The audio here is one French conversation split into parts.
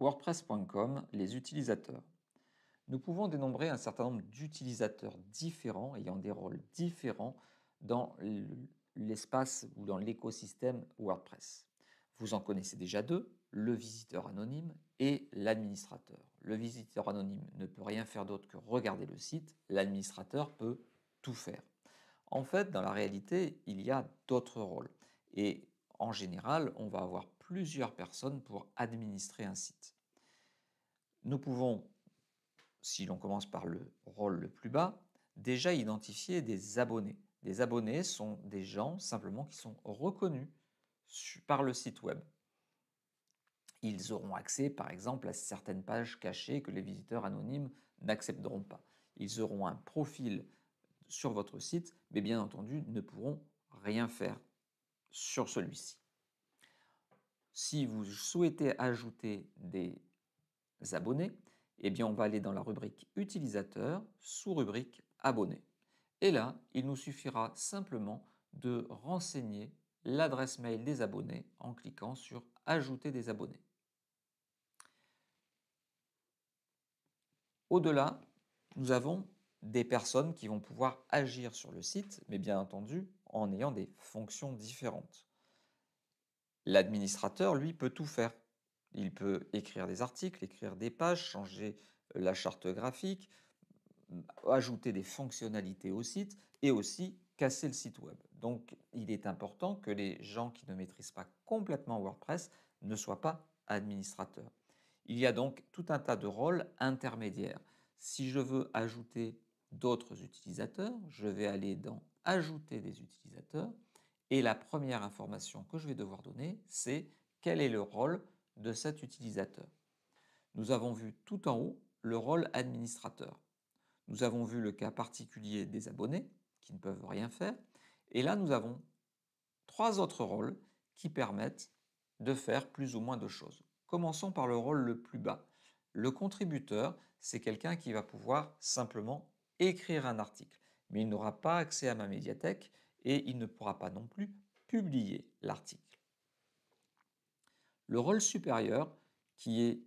WordPress.com, les utilisateurs. Nous pouvons dénombrer un certain nombre d'utilisateurs différents, ayant des rôles différents dans l'espace ou dans l'écosystème WordPress. Vous en connaissez déjà deux, le visiteur anonyme et l'administrateur. Le visiteur anonyme ne peut rien faire d'autre que regarder le site, l'administrateur peut tout faire. En fait, dans la réalité, il y a d'autres rôles. Et en général, on va avoir plusieurs personnes pour administrer un site. Nous pouvons, si l'on commence par le rôle le plus bas, déjà identifier des abonnés. Des abonnés sont des gens simplement qui sont reconnus par le site web. Ils auront accès par exemple à certaines pages cachées que les visiteurs anonymes n'accepteront pas. Ils auront un profil sur votre site, mais bien entendu ne pourront rien faire sur celui-ci. Si vous souhaitez ajouter des abonnés, eh bien on va aller dans la rubrique utilisateur, sous-rubrique abonnés. Et là, il nous suffira simplement de renseigner l'adresse mail des abonnés en cliquant sur Ajouter des abonnés. Au-delà, nous avons des personnes qui vont pouvoir agir sur le site, mais bien entendu en ayant des fonctions différentes. L'administrateur, lui, peut tout faire. Il peut écrire des articles, écrire des pages, changer la charte graphique, mmh, ajouter des fonctionnalités au site et aussi casser le site web. Donc il est important que les gens qui ne maîtrisent pas complètement WordPress ne soient pas administrateurs. Il y a donc tout un tas de rôles intermédiaires. Si je veux ajouter d'autres utilisateurs, je vais aller dans Ajouter des utilisateurs et la première information que je vais devoir donner, c'est quel est le rôle de cet utilisateur. Nous avons vu tout en haut le rôle administrateur. Nous avons vu le cas particulier des abonnés qui ne peuvent rien faire. Et là, nous avons trois autres rôles qui permettent de faire plus ou moins de choses. Commençons par le rôle le plus bas. Le contributeur, c'est quelqu'un qui va pouvoir simplement écrire un article, mais il n'aura pas accès à ma médiathèque, et il ne pourra pas non plus publier l'article. Le rôle supérieur, qui est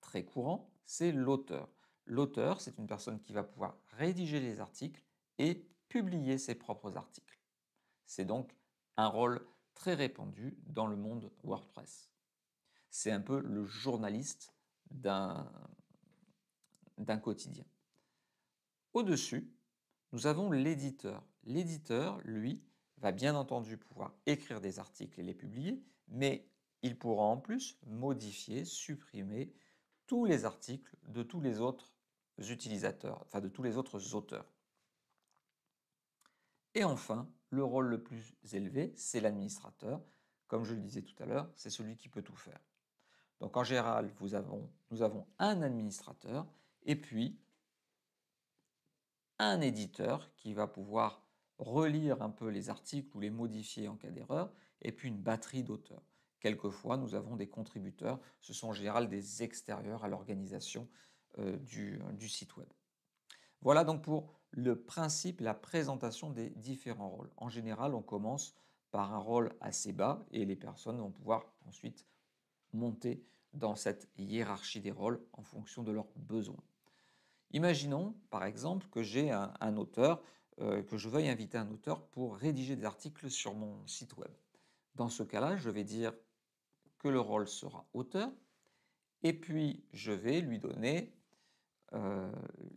très courant, c'est l'auteur. L'auteur, c'est une personne qui va pouvoir rédiger les articles et publier ses propres articles. C'est donc un rôle très répandu dans le monde WordPress. C'est un peu le journaliste d'un quotidien. Au-dessus, nous avons l'éditeur. L'éditeur, lui, va bien entendu pouvoir écrire des articles et les publier, mais il pourra en plus modifier, supprimer tous les articles de tous les autres utilisateurs, enfin de tous les autres auteurs. Et enfin, le rôle le plus élevé, c'est l'administrateur. Comme je le disais tout à l'heure, c'est celui qui peut tout faire. Donc en général, vous nous avons un administrateur et puis un éditeur qui va pouvoir relire un peu les articles ou les modifier en cas d'erreur, et puis une batterie d'auteurs. Quelquefois, nous avons des contributeurs, ce sont en général des extérieurs à l'organisation euh, du, site web. Voilà donc pour le principe, la présentation des différents rôles. En général, on commence par un rôle assez bas et les personnes vont pouvoir ensuite monter dans cette hiérarchie des rôles en fonction de leurs besoins. Imaginons par exemple que j'ai un, auteur euh, que je veuille inviter un auteur pour rédiger des articles sur mon site web. Dans ce cas-là, je vais dire que le rôle sera auteur, et puis je vais lui donner euh,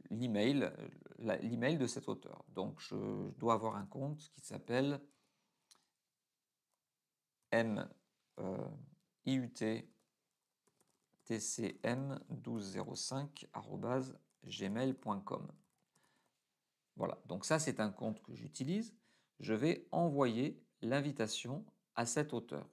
l'email, l'email de cet auteur. Donc je, dois avoir un compte qui s'appelle miuttcm euh, @gmail.com voilà, donc ça c'est un compte que j'utilise. Je vais envoyer l'invitation à cet auteur.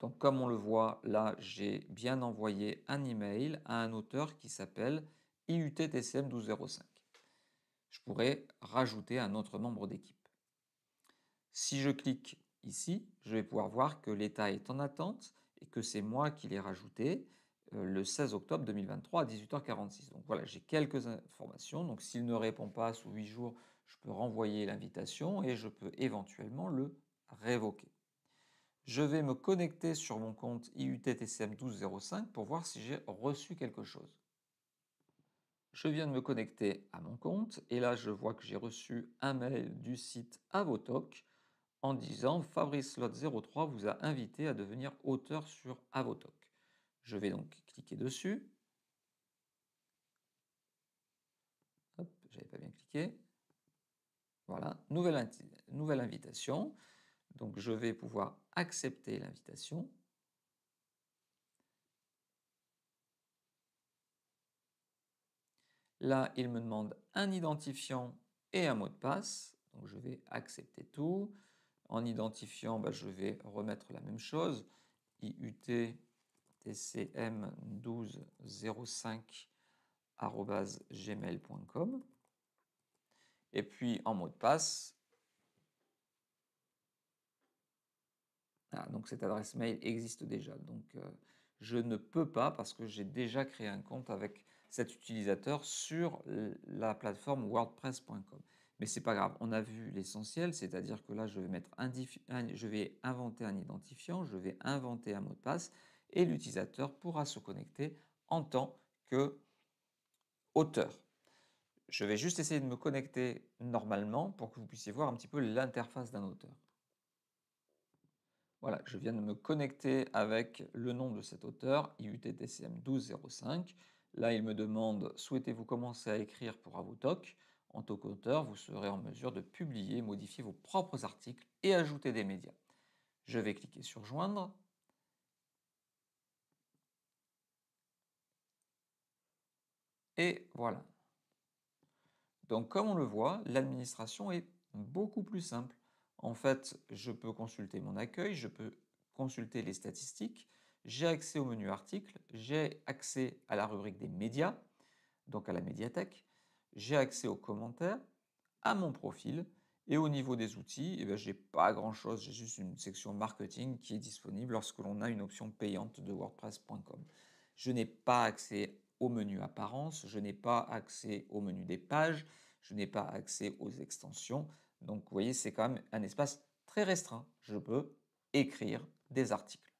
Donc comme on le voit là, j'ai bien envoyé un email à un auteur qui s'appelle IUTTCM1205. Je pourrais rajouter un autre membre d'équipe. Si je clique ici, je vais pouvoir voir que l'état est en attente et que c'est moi qui l'ai rajouté. Euh, le 16 octobre 2023 à 18h46. Donc voilà, j'ai quelques informations. Donc s'il ne répond pas sous 8 jours, je peux renvoyer l'invitation et je peux éventuellement le révoquer. Je vais me connecter sur mon compte IUTTCM1205 pour voir si j'ai reçu quelque chose. Je viens de me connecter à mon compte et là je vois que j'ai reçu un mail du site Avotoc en disant Fabrice Lot 03 vous a invité à devenir auteur sur Avotoc. Je vais donc cliquer dessus. Hop, j'avais pas bien cliqué. Voilà, nouvelle, nouvelle invitation. Donc je vais pouvoir accepter l'invitation. Là, il me demande un identifiant et un mot de passe. Donc je vais accepter tout. En identifiant, bah, je vais remettre la même chose. IUT tcm1205.gmail.com. Et puis en mot de passe, ah, donc cette adresse mail existe déjà. Donc euh, je ne peux pas parce que j'ai déjà créé un compte avec cet utilisateur sur la plateforme wordpress.com. Mais c'est pas grave, on a vu l'essentiel, c'est-à-dire que là je vais mettre je vais inventer un identifiant, je vais inventer un mot de passe et l'utilisateur pourra se connecter en tant que auteur. Je vais juste essayer de me connecter normalement pour que vous puissiez voir un petit peu l'interface d'un auteur. Voilà, je viens de me connecter avec le nom de cet auteur, IUTTCM1205. Là, il me demande souhaitez-vous commencer à écrire pour Avotoc En tant qu'auteur, vous serez en mesure de publier, modifier vos propres articles et ajouter des médias. Je vais cliquer sur Joindre Et voilà. Donc comme on le voit, l'administration est beaucoup plus simple. En fait, je peux consulter mon accueil, je peux consulter les statistiques, j'ai accès au menu article, j'ai accès à la rubrique des médias, donc à la médiathèque, j'ai accès aux commentaires, à mon profil, et au niveau des outils, et eh ben, je n'ai pas grand-chose, j'ai juste une section marketing qui est disponible lorsque l'on a une option payante de WordPress.com. Je n'ai pas accès au menu Apparence, je n'ai pas accès au menu des pages, je n'ai pas accès aux extensions. Donc vous voyez, c'est quand même un espace très restreint. Je peux écrire des articles.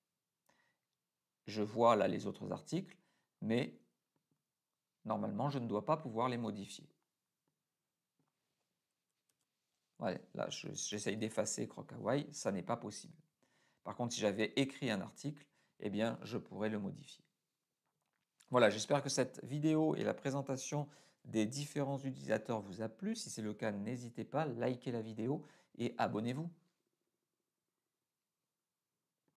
Je vois là les autres articles, mais normalement, je ne dois pas pouvoir les modifier. Voilà, là, j'essaye d'effacer Crocaway, ça n'est pas possible. Par contre, si j'avais écrit un article, eh bien, je pourrais le modifier. Voilà, j'espère que cette vidéo et la présentation des différents utilisateurs vous a plu. Si c'est le cas, n'hésitez pas, liker la vidéo et abonnez-vous.